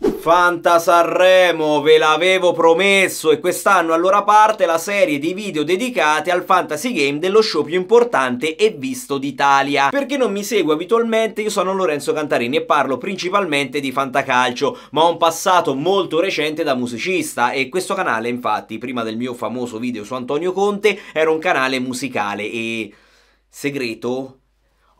Fanta Sanremo, ve l'avevo promesso e quest'anno allora parte la serie di video dedicate al fantasy game dello show più importante e visto d'Italia. Per chi non mi segue abitualmente io sono Lorenzo Cantarini e parlo principalmente di fantacalcio, ma ho un passato molto recente da musicista e questo canale infatti, prima del mio famoso video su Antonio Conte, era un canale musicale e... segreto?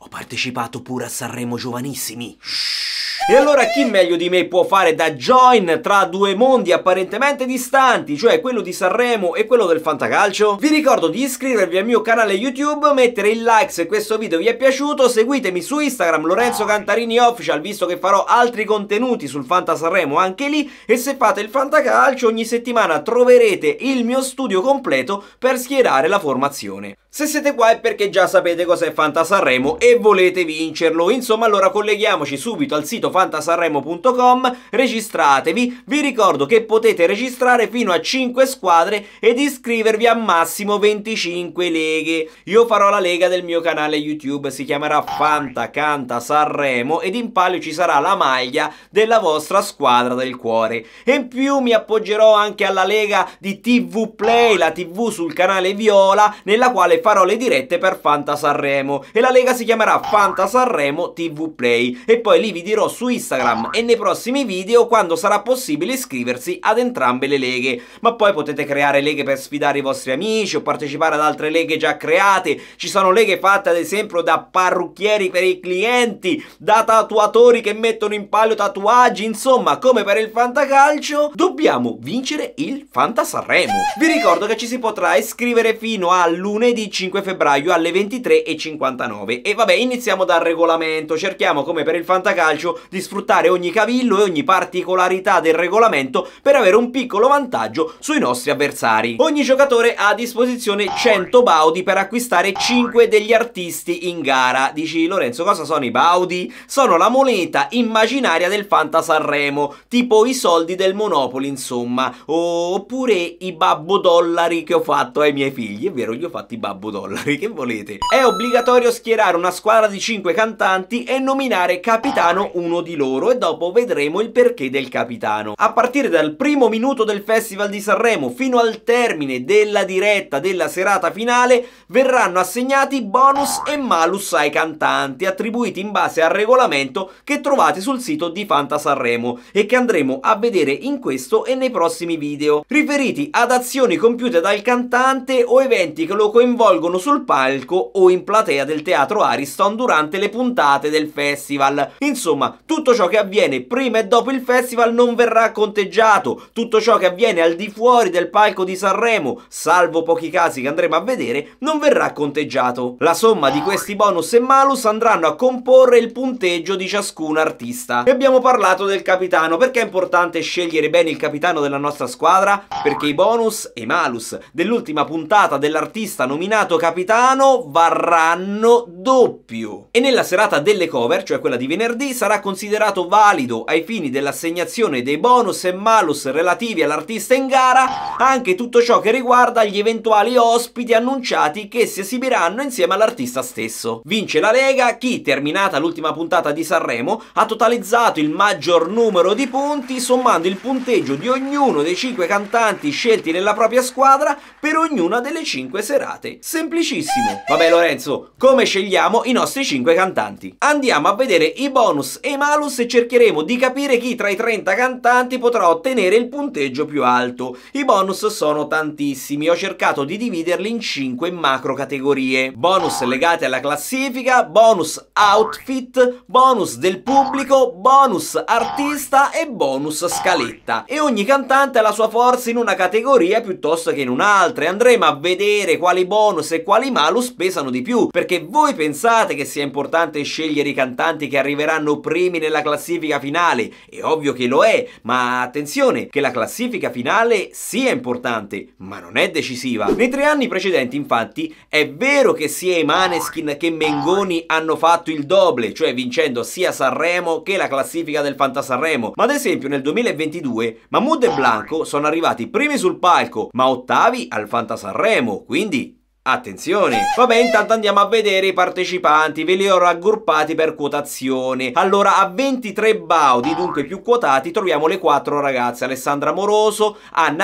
Ho partecipato pure a Sanremo Giovanissimi. Shhh. E allora chi meglio di me può fare da join tra due mondi apparentemente distanti, cioè quello di Sanremo e quello del Fantacalcio? Vi ricordo di iscrivervi al mio canale YouTube, mettere il like se questo video vi è piaciuto, seguitemi su Instagram Lorenzo Cantarini Official, visto che farò altri contenuti sul Fanta Sanremo anche lì, e se fate il Fantacalcio ogni settimana troverete il mio studio completo per schierare la formazione. Se siete qua è perché già sapete cos'è Fanta Sanremo e volete vincerlo, insomma allora colleghiamoci subito al sito Fanta fantasanremo.com, registratevi, vi ricordo che potete registrare fino a 5 squadre ed iscrivervi a massimo 25 leghe. Io farò la lega del mio canale YouTube, si chiamerà Fanta Canta Sanremo ed in palio ci sarà la maglia della vostra squadra del cuore. E in più mi appoggerò anche alla lega di TV Play, la TV sul canale Viola, nella quale farò le dirette per Fanta Sanremo e la lega si chiamerà Fanta Sanremo TV Play e poi lì vi dirò su Instagram ah. e nei prossimi video quando sarà possibile iscriversi ad entrambe le leghe. Ma poi potete creare leghe per sfidare i vostri amici o partecipare ad altre leghe già create. Ci sono leghe fatte ad esempio da parrucchieri per i clienti, da tatuatori che mettono in palio tatuaggi, insomma come per il fantacalcio dobbiamo vincere il Fantasarremo. Vi ricordo che ci si potrà iscrivere fino a lunedì 5 febbraio alle 23.59 e vabbè iniziamo dal regolamento, cerchiamo come per il fantacalcio di di sfruttare ogni cavillo e ogni particolarità del regolamento per avere un piccolo vantaggio sui nostri avversari. Ogni giocatore ha a disposizione 100 baudi per acquistare 5 degli artisti in gara. Dici Lorenzo cosa sono i baudi? Sono la moneta immaginaria del Fanta Sanremo, tipo i soldi del Monopoli insomma, oppure i babbo dollari che ho fatto ai miei figli, è vero gli ho fatti i babbo dollari, che volete? È obbligatorio schierare una squadra di 5 cantanti e nominare capitano uno di di loro e dopo vedremo il perché del capitano. A partire dal primo minuto del Festival di Sanremo fino al termine della diretta della serata finale verranno assegnati bonus e malus ai cantanti attribuiti in base al regolamento che trovate sul sito di Fanta Sanremo e che andremo a vedere in questo e nei prossimi video, riferiti ad azioni compiute dal cantante o eventi che lo coinvolgono sul palco o in platea del teatro Ariston durante le puntate del festival. Insomma, tutto ciò che avviene prima e dopo il festival non verrà conteggiato, tutto ciò che avviene al di fuori del palco di Sanremo, salvo pochi casi che andremo a vedere, non verrà conteggiato. La somma di questi bonus e malus andranno a comporre il punteggio di ciascun artista. E abbiamo parlato del capitano, perché è importante scegliere bene il capitano della nostra squadra? Perché i bonus e i malus dell'ultima puntata dell'artista nominato capitano varranno doppio. E nella serata delle cover, cioè quella di venerdì, sarà considerato considerato valido ai fini dell'assegnazione dei bonus e malus relativi all'artista in gara anche tutto ciò che riguarda gli eventuali ospiti annunciati che si esibiranno insieme all'artista stesso. Vince la Lega chi, terminata l'ultima puntata di Sanremo, ha totalizzato il maggior numero di punti sommando il punteggio di ognuno dei 5 cantanti scelti nella propria squadra per ognuna delle 5 serate. Semplicissimo! Vabbè Lorenzo, come scegliamo i nostri 5 cantanti? Andiamo a vedere i bonus e i malus malus e cercheremo di capire chi tra i 30 cantanti potrà ottenere il punteggio più alto. I bonus sono tantissimi, ho cercato di dividerli in 5 macro categorie. Bonus legati alla classifica, bonus outfit, bonus del pubblico, bonus artista e bonus scaletta. E ogni cantante ha la sua forza in una categoria piuttosto che in un'altra e andremo a vedere quali bonus e quali malus pesano di più, perché voi pensate che sia importante scegliere i cantanti che arriveranno primi anche nella classifica finale, è ovvio che lo è, ma attenzione che la classifica finale sia importante, ma non è decisiva. Nei tre anni precedenti infatti è vero che sia i Maneskin che Mengoni hanno fatto il doble, cioè vincendo sia Sanremo che la classifica del Fantasarremo, ma ad esempio nel 2022 Mahmoud e Blanco sono arrivati primi sul palco, ma ottavi al Fantasarremo, quindi Attenzione! Vabbè, intanto andiamo a vedere i partecipanti, ve li ho raggruppati per quotazione. Allora, a 23 baudi, dunque più quotati, troviamo le quattro ragazze, Alessandra Moroso,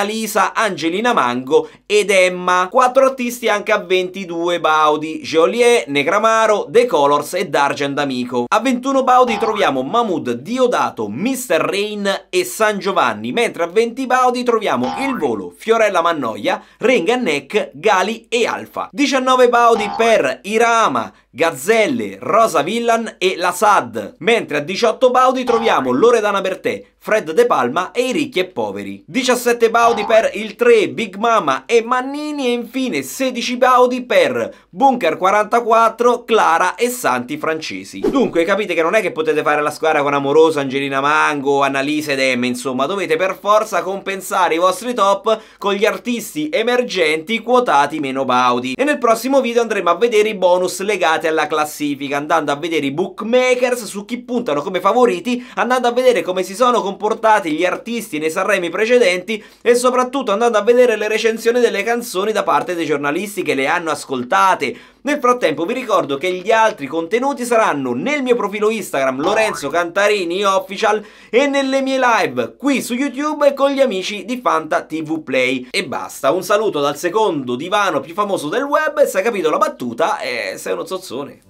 Lisa, Angelina Mango ed Emma. Quattro artisti anche a 22 baudi, Joliet, Negramaro, The Colors e Dargent Amico. A 21 baudi troviamo Mahmood, Diodato, Mr. Rain e San Giovanni, mentre a 20 baudi troviamo Il Volo, Fiorella Mannoia, Renga Neck, Gali e Alfa beffa. 19 Baudi per Irama, Gazzelle, Rosa Villan e la Sad. Mentre a 18 Baudi ah, troviamo Loredana Bertè, Fred De Palma e i ricchi e poveri. 17 Baudi ah, per il 3, Big Mama e Mannini e infine 16 Baudi per Bunker 44, Clara e Santi Francesi. Dunque capite che non è che potete fare la squadra con Amoroso, Angelina Mango, Annalisa ed Emme, insomma dovete per forza compensare i vostri top con gli artisti emergenti quotati meno Baudi episodi e nel prossimo video andremo a vedere i bonus legati alla classifica andando a vedere i bookmakers su chi puntano come favoriti andando a vedere come si sono comportati gli artisti nei Sanremi precedenti e soprattutto andando a vedere le recensioni delle canzoni da parte dei giornalisti che le hanno ascoltate nel frattempo vi ricordo che gli altri contenuti saranno nel mio profilo Instagram Lorenzo Cantarini Official e nelle mie live qui su YouTube con gli amici di Fanta TV Play. E basta, un saluto dal secondo divano più famoso del web, se hai capito la battuta eh, sei uno zozzone.